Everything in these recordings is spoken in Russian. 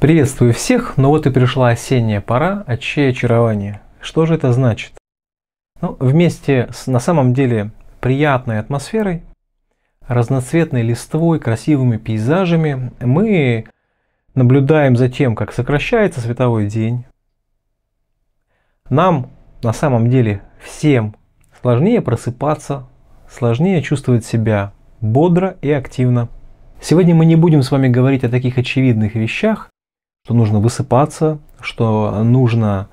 Приветствую всех, но вот и пришла осенняя пора, а очарование. Что же это значит? Ну, вместе с на самом деле приятной атмосферой, разноцветной листвой, красивыми пейзажами мы наблюдаем за тем, как сокращается световой день. Нам на самом деле всем сложнее просыпаться, сложнее чувствовать себя бодро и активно. Сегодня мы не будем с вами говорить о таких очевидных вещах, что нужно высыпаться, что нужно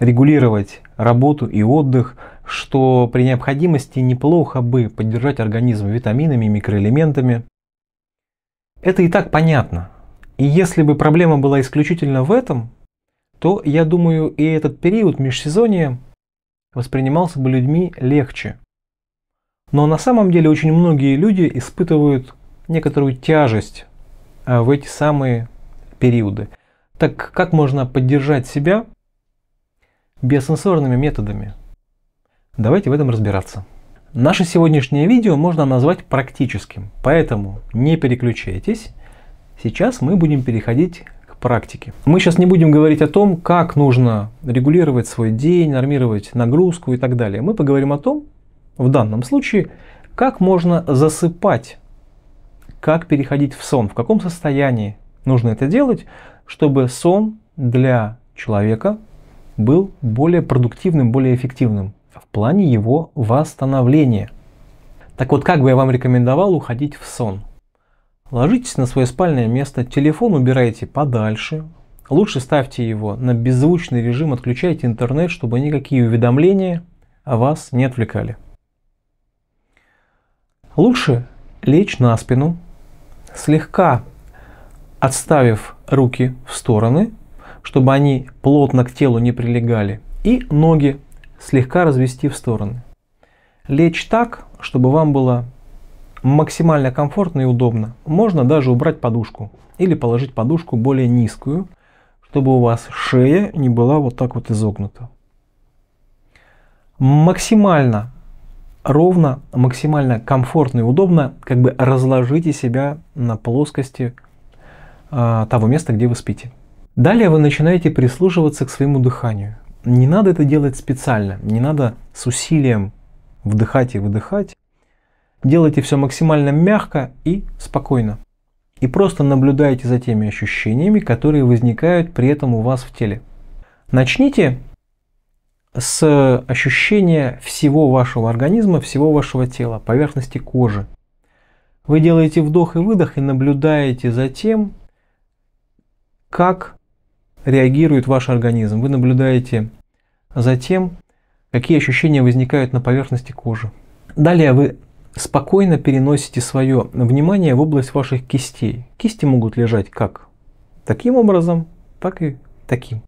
регулировать работу и отдых, что при необходимости неплохо бы поддержать организм витаминами, и микроэлементами. Это и так понятно. И если бы проблема была исключительно в этом, то, я думаю, и этот период межсезонья воспринимался бы людьми легче. Но на самом деле очень многие люди испытывают некоторую тяжесть а, в эти самые периоды. Так как можно поддержать себя биосенсорными методами? Давайте в этом разбираться. Наше сегодняшнее видео можно назвать практическим, поэтому не переключайтесь. Сейчас мы будем переходить к практике. Мы сейчас не будем говорить о том, как нужно регулировать свой день, нормировать нагрузку и так далее. Мы поговорим о том, в данном случае, как можно засыпать, как переходить в сон, в каком состоянии Нужно это делать, чтобы сон для человека был более продуктивным, более эффективным в плане его восстановления. Так вот, как бы я вам рекомендовал уходить в сон? Ложитесь на свое спальное место, телефон убирайте подальше, лучше ставьте его на беззвучный режим, отключайте интернет, чтобы никакие уведомления о вас не отвлекали. Лучше лечь на спину, слегка отставив руки в стороны, чтобы они плотно к телу не прилегали, и ноги слегка развести в стороны. Лечь так, чтобы вам было максимально комфортно и удобно. Можно даже убрать подушку или положить подушку более низкую, чтобы у вас шея не была вот так вот изогнута. Максимально ровно, максимально комфортно и удобно как бы разложите себя на плоскости а, того места, где вы спите. Далее вы начинаете прислушиваться к своему дыханию. Не надо это делать специально, не надо с усилием вдыхать и выдыхать. Делайте все максимально мягко и спокойно. И просто наблюдайте за теми ощущениями, которые возникают при этом у вас в теле. Начните с ощущения всего вашего организма, всего вашего тела, поверхности кожи. Вы делаете вдох и выдох и наблюдаете за тем, как реагирует ваш организм. Вы наблюдаете за тем, какие ощущения возникают на поверхности кожи. Далее вы спокойно переносите свое внимание в область ваших кистей. Кисти могут лежать как таким образом, так и таким.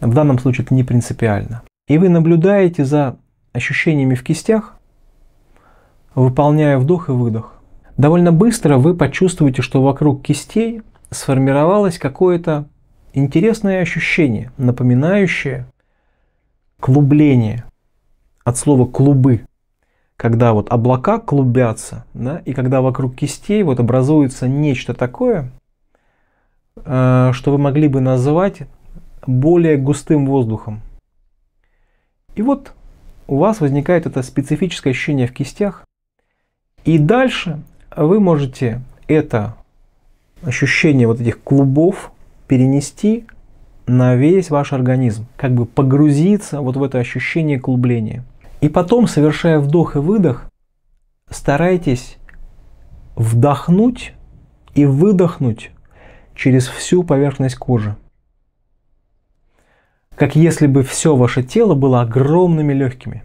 В данном случае это не принципиально. И вы наблюдаете за ощущениями в кистях, выполняя вдох и выдох. Довольно быстро вы почувствуете, что вокруг кистей сформировалось какое-то интересное ощущение, напоминающее клубление от слова клубы, когда вот облака клубятся, да, и когда вокруг кистей вот образуется нечто такое, э, что вы могли бы назвать более густым воздухом. И вот у вас возникает это специфическое ощущение в кистях, и дальше вы можете это ощущение вот этих клубов перенести на весь ваш организм, как бы погрузиться вот в это ощущение клубления. И потом, совершая вдох и выдох, старайтесь вдохнуть и выдохнуть через всю поверхность кожи. Как если бы все ваше тело было огромными легкими.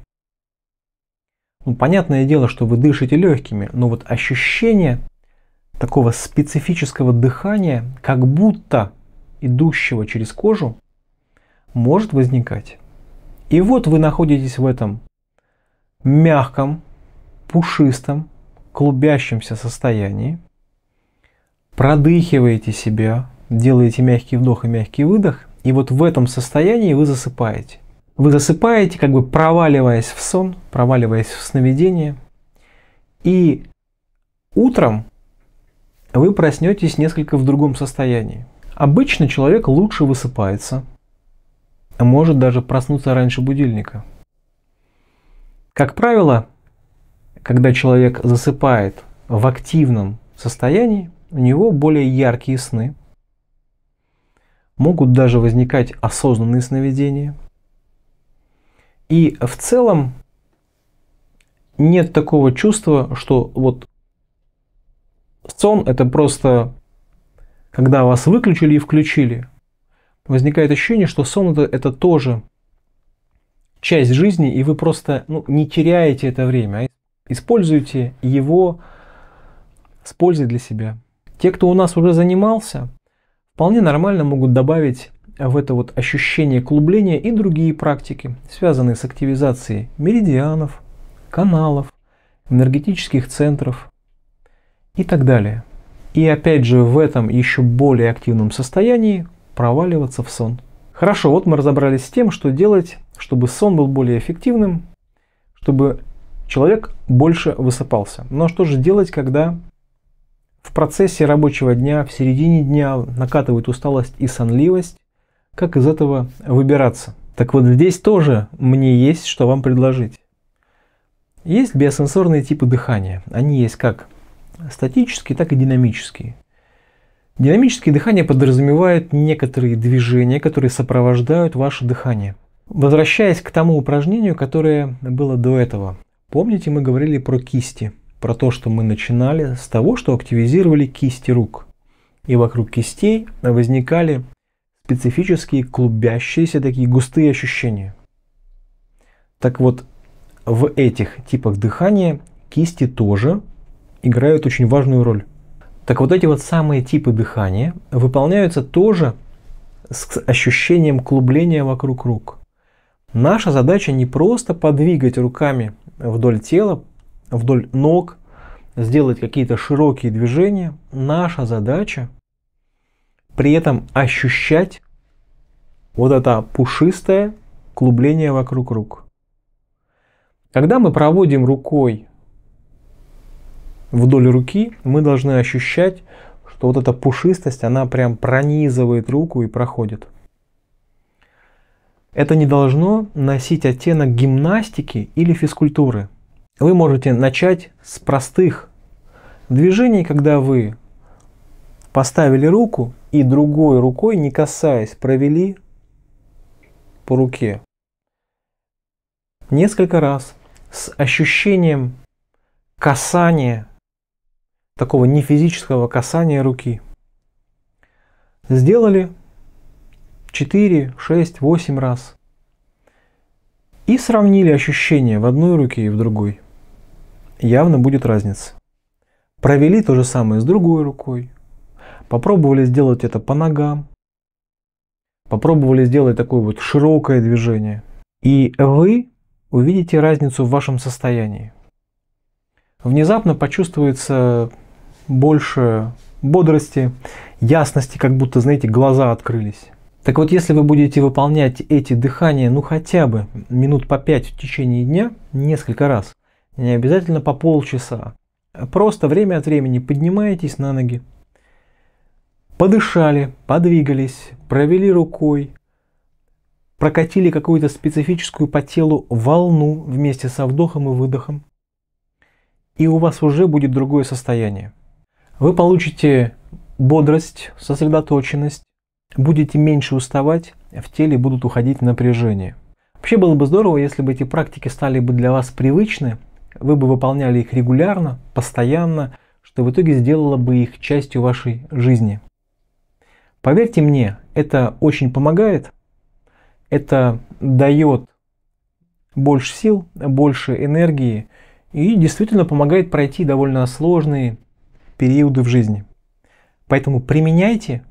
Ну, понятное дело, что вы дышите легкими, но вот ощущение такого специфического дыхания, как будто идущего через кожу, может возникать. И вот вы находитесь в этом мягком, пушистом, клубящемся состоянии, продыхиваете себя, делаете мягкий вдох и мягкий выдох, и вот в этом состоянии вы засыпаете. Вы засыпаете, как бы проваливаясь в сон, проваливаясь в сновидение. И утром вы проснетесь несколько в другом состоянии. Обычно человек лучше высыпается, а может даже проснуться раньше будильника. Как правило, когда человек засыпает в активном состоянии, у него более яркие сны, могут даже возникать осознанные сновидения. И в целом нет такого чувства, что вот сон – это просто когда вас выключили и включили. Возникает ощущение, что сон это, – это тоже часть жизни, и вы просто ну, не теряете это время, а используете его с пользой для себя. Те, кто у нас уже занимался, вполне нормально могут добавить в это вот ощущение клубления и другие практики, связанные с активизацией меридианов, каналов, энергетических центров, и так далее. И опять же в этом еще более активном состоянии проваливаться в сон. Хорошо, вот мы разобрались с тем, что делать, чтобы сон был более эффективным, чтобы человек больше высыпался. Но ну а что же делать, когда в процессе рабочего дня, в середине дня накатывает усталость и сонливость, как из этого выбираться. Так вот здесь тоже мне есть, что вам предложить. Есть биосенсорные типы дыхания. Они есть как статические, так и динамические. Динамические дыхания подразумевают некоторые движения, которые сопровождают ваше дыхание. Возвращаясь к тому упражнению, которое было до этого. Помните, мы говорили про кисти, про то, что мы начинали с того, что активизировали кисти рук. И вокруг кистей возникали специфические клубящиеся такие густые ощущения. Так вот, в этих типах дыхания кисти тоже играют очень важную роль. Так вот эти вот самые типы дыхания выполняются тоже с ощущением клубления вокруг рук. Наша задача не просто подвигать руками вдоль тела, вдоль ног, сделать какие-то широкие движения. Наша задача при этом ощущать вот это пушистое клубление вокруг рук. Когда мы проводим рукой вдоль руки, мы должны ощущать, что вот эта пушистость, она прям пронизывает руку и проходит. Это не должно носить оттенок гимнастики или физкультуры. Вы можете начать с простых движений, когда вы поставили руку и другой рукой, не касаясь, провели по руке. Несколько раз с ощущением касания такого нефизического касания руки. Сделали 4, 6, 8 раз. И сравнили ощущения в одной руке и в другой. Явно будет разница. Провели то же самое с другой рукой. Попробовали сделать это по ногам. Попробовали сделать такое вот широкое движение. И вы увидите разницу в вашем состоянии. Внезапно почувствуется больше бодрости, ясности, как будто, знаете, глаза открылись. Так вот, если вы будете выполнять эти дыхания, ну хотя бы минут по 5 в течение дня, несколько раз, не обязательно по полчаса, просто время от времени поднимаетесь на ноги, подышали, подвигались, провели рукой, прокатили какую-то специфическую по телу волну вместе со вдохом и выдохом, и у вас уже будет другое состояние. Вы получите бодрость, сосредоточенность, будете меньше уставать, в теле будут уходить напряжения. Вообще было бы здорово, если бы эти практики стали бы для вас привычны, вы бы выполняли их регулярно, постоянно, что в итоге сделало бы их частью вашей жизни. Поверьте мне, это очень помогает, это дает больше сил, больше энергии и действительно помогает пройти довольно сложные периоды в жизни. Поэтому применяйте,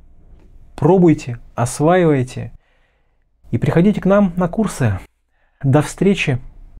пробуйте, осваивайте и приходите к нам на курсы. До встречи!